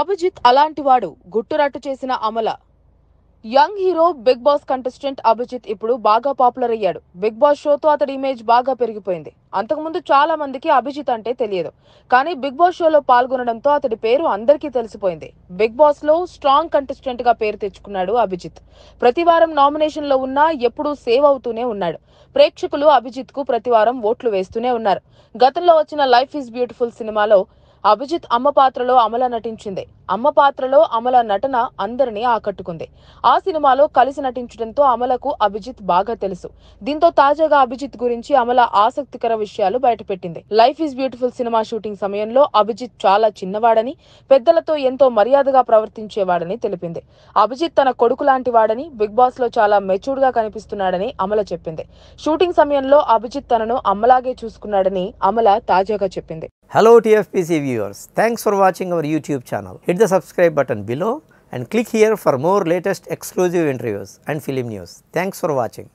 అభిజిత్ అలాంటివాడు గుట్టురట్టు చేసిన Amala young hero Bigg Boss contestant Abhijeet ఇప్పుడు బాగా పాపులర్ అయ్యాడు బిగ్ బాస్ షోతో అతడి ఇమేజ్ బాగా పెరిగిపోయింది అంతకుముందు చాలా మందికి అభిజిత్ అంటే తెలియదు కానీ బిగ్ బాస్ షోలో పాల్గొనడంతో అతడి పేరు అందరికీ తెలిసిపోయింది బిగ్ బాస్ లో స్ట్రాంగ్ కంటెస్టెంట్ గా పేరు తెచ్చుకున్నాడు అభిజిత్ ప్రతి నామినేషన్ లో ఉన్నా ఎప్పుడూ సేవ్ అవుతూనే ఉన్నాడు ప్రేక్షకులు అభిజిత్ కు ప్రతివారం ఓట్లు వేస్తూనే ఉన్నారు గతంలో వచ్చిన లైఫ్ ఈజ్ బ్యూటిఫుల్ సినిమాలో అభిజిత్ అమ్మ పాత్రలో అమల నటించింది అమ్మ పాత్రలో అమల నటన అందరినీ ఆకట్టుకుంది ఆ సినిమాలో కలిసి నటించడంతో అమలకు అభిజిత్ బాగా తెలుసు దీంతో తాజాగా అభిజిత్ గురించి అమల ఆసక్తికర విషయాలు బయటపెట్టింది లైఫ్ ఇస్ బ్యూటిఫుల్ సినిమా షూటింగ్ సమయంలో అభిజిత్ చాలా చిన్నవాడని పెద్దలతో ఎంతో మర్యాదగా ప్రవర్తించేవాడని తెలిపింది అభిజిత్ తన కొడుకు లాంటి వాడని బిగ్ బాస్ లో చాలా మెచ్యూర్డ్ గా కనిపిస్తున్నాడని అమల చెప్పింది షూటింగ్ సమయంలో అభిజిత్ తనను అమ్మలాగే చూసుకున్నాడని అమల తాజాగా చెప్పింది Hello TFPC viewers, thanks for watching our YouTube channel. Hit the subscribe button below and click here for more latest exclusive interviews and film news. Thanks for watching.